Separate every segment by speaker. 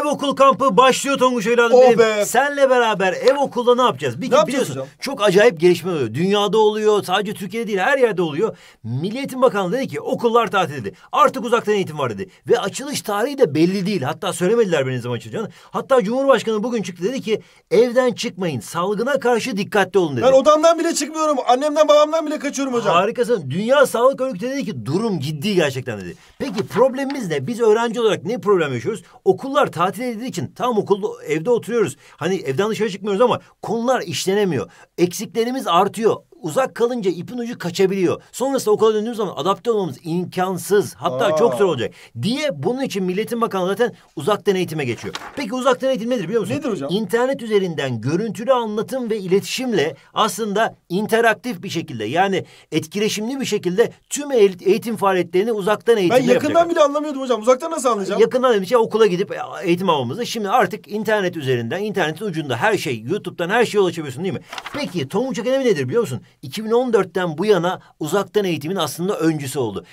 Speaker 1: Ev okul kampı başlıyor Tonguç evladım Oh benim. be. Senle beraber ev okulda ne yapacağız? Bir, Ne yapacağız hocam? çok acayip gelişme oluyor. Dünyada oluyor sadece Türkiye'de değil her yerde oluyor. Milliyetin Eğitim Bakanlığı dedi ki okullar tatil dedi. Artık uzaktan eğitim var dedi. Ve açılış tarihi de belli değil. Hatta söylemediler benim zaman açılacağını. Hatta Cumhurbaşkanı bugün çıktı dedi ki evden çıkmayın salgına karşı dikkatli olun dedi. Ben odamdan bile çıkmıyorum. Annemden babamdan bile kaçıyorum hocam. Harikasın. Dünya Sağlık Örgütü dedi ki durum ciddi gerçekten dedi. Peki problemimiz ne? Biz öğrenci olarak ne problem yaşıyoruz? Okullar tatil tatil edildiği için tam okulda evde oturuyoruz. Hani evden dışarı çıkmıyoruz ama konular işlenemiyor. Eksiklerimiz artıyor uzak kalınca ipin ucu kaçabiliyor. Sonrasında okula döndüğümüz zaman adapte olmamız imkansız. Hatta Aa. çok zor olacak diye bunun için Milletin bakanı zaten uzaktan eğitime geçiyor. Peki uzaktan eğitim nedir biliyor musun? Nedir hocam? İnternet üzerinden görüntülü anlatım ve iletişimle aslında interaktif bir şekilde yani etkileşimli bir şekilde tüm eğitim faaliyetlerini uzaktan eğitimle Ben yakından yapacak. bile anlamıyordum hocam. Uzaktan nasıl anlayacağım? Yakından demiş ya okula gidip e, eğitim almamızı. Şimdi artık internet üzerinden, internetin ucunda her şey, YouTube'dan her şeye ulaşabiliyorsun değil mi? Peki Tom'un çekenemi nedir biliyor musun? 2014'ten bu yana uzaktan eğitimin aslında öncüsü oldu.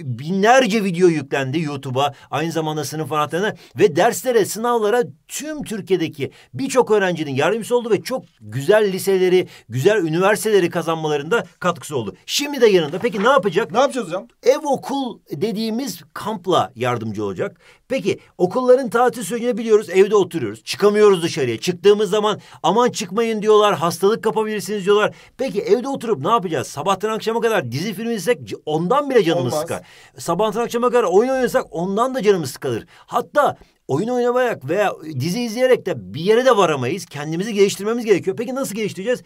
Speaker 1: Binlerce video yüklendi YouTube'a, aynı zamanda sınıf anahtarına ve derslere, sınavlara tüm Türkiye'deki birçok öğrencinin yardımcısı oldu ve çok güzel liseleri, güzel üniversiteleri kazanmalarında katkısı oldu. Şimdi de yanında. Peki ne yapacak? Ne yapacağız hocam? Ev okul dediğimiz kampla yardımcı olacak. Peki okulların tatil sürecini biliyoruz evde oturuyoruz. Çıkamıyoruz dışarıya. Çıktığımız zaman aman çıkmayın diyorlar. Hastalık kapabilirsiniz diyorlar. Peki evde oturup ne yapacağız? Sabahtan akşama kadar dizi film izlesek ondan bile canımız Olmaz. sıkar. Sabahtan akşama kadar oyun oynasak ondan da canımız sıkılır. Hatta oyun oynamayarak veya dizi izleyerek de bir yere de varamayız. Kendimizi geliştirmemiz gerekiyor. Peki nasıl geliştireceğiz?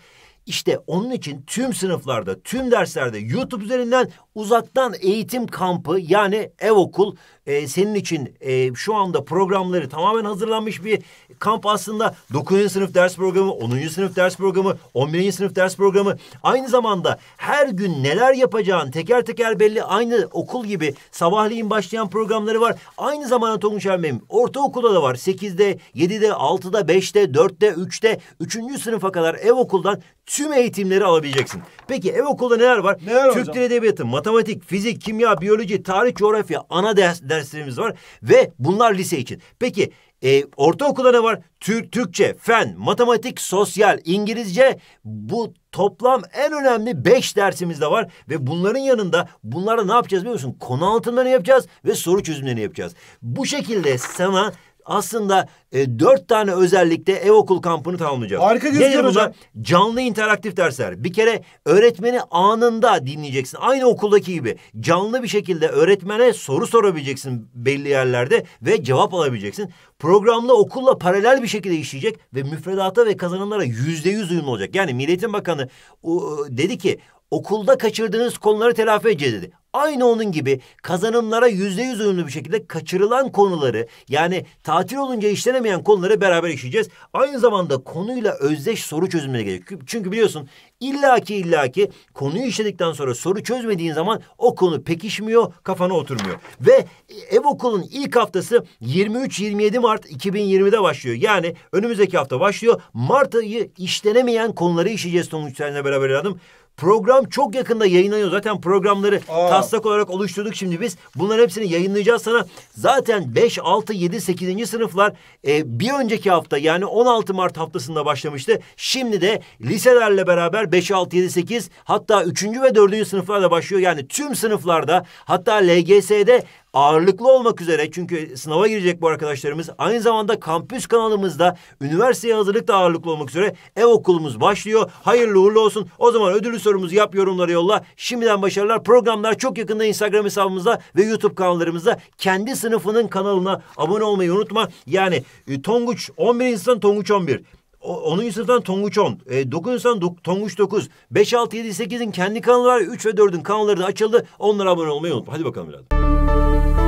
Speaker 1: İşte onun için tüm sınıflarda, tüm derslerde YouTube üzerinden uzaktan eğitim kampı yani ev okul e, senin için e, şu anda programları tamamen hazırlanmış bir kamp aslında 9. sınıf ders programı, 10. sınıf ders programı, 11. sınıf ders programı aynı zamanda her gün neler yapacağın teker teker belli aynı okul gibi sabahleyin başlayan programları var. Aynı zamanda Tonguç Ermem ortaokulda da var 8'de, 7'de, 6'da, 5'te, 4'te, 3'te, 3. sınıfa kadar ev okuldan tüm eğitimleri alabileceksin. Peki ev okulda neler var? Neler Türk Dil Edebiyatı, matematik, fizik, kimya, biyoloji, tarih, coğrafya ana ders, derslerimiz var ve bunlar lise için. Peki e, ortaokulda ne var? Tür, Türkçe, fen, matematik, sosyal, İngilizce bu toplam en önemli beş dersimiz de var. Ve bunların yanında bunlara ne yapacağız biliyor musun? Konu ne yapacağız ve soru çözümlerini yapacağız. Bu şekilde sana aslında e, dört tane özellikle ev okul kampını tamamlayacağız. Harika gözüküyor hocam. Canlı interaktif dersler. Bir kere öğretmeni anında dinleyeceksin. Aynı okuldaki gibi. Canlı bir şekilde öğretmene soru sorabileceksin belli yerlerde ve cevap alabileceksin. Programla okulla paralel bir şekilde işleyecek ve müfredata ve kazanımlara yüzde yüz uyumlu olacak. Yani Milliyetin Bakanı o, dedi ki Okulda kaçırdığınız konuları telafi edeceğiz dedi. Aynı onun gibi kazanımlara yüzde yüz uyumlu bir şekilde kaçırılan konuları yani tatil olunca işlenemeyen konuları beraber işleyeceğiz. Aynı zamanda konuyla özdeş soru çözümüne gerekiyor. Çünkü biliyorsun illaki illaki konuyu işledikten sonra soru çözmediğin zaman o konu pekişmiyor, kafana oturmuyor. Ve ev okulun ilk haftası 23-27 Mart 2020'de başlıyor. Yani önümüzdeki hafta başlıyor. Mart ayı işlenemeyen konuları işleyeceğiz Tonguç seninle beraber hanım. Program çok yakında yayınlanıyor. Zaten programları Aa. taslak olarak oluşturduk şimdi biz. Bunların hepsini yayınlayacağız sana. Zaten 5, 6, 7, 8. sınıflar e, bir önceki hafta yani 16 Mart haftasında başlamıştı. Şimdi de liselerle beraber 5, 6, 7, 8 hatta 3. ve 4. sınıflar da başlıyor. Yani tüm sınıflarda hatta LGS'de ağırlıklı olmak üzere çünkü sınava girecek bu arkadaşlarımız. Aynı zamanda kampüs kanalımızda üniversiteye hazırlık da ağırlıklı olmak üzere ev okulumuz başlıyor. Hayırlı uğurlu olsun. O zaman ödüllü sorumuzu yap yorumları yolla. Şimdiden başarılar. Programlar çok yakında Instagram hesabımızda ve YouTube kanallarımızda kendi sınıfının kanalına abone olmayı unutma. Yani e, Tonguç 11 insan Tonguç 11. 10. sınıftan Tonguç 10, e, 9. sınıftan Tonguç 9, 5, 6, 7, 8'in kendi kanalı var. 3 ve 4'ün kanalları da açıldı. Onlara abone olmayı unutma. Hadi bakalım biraz.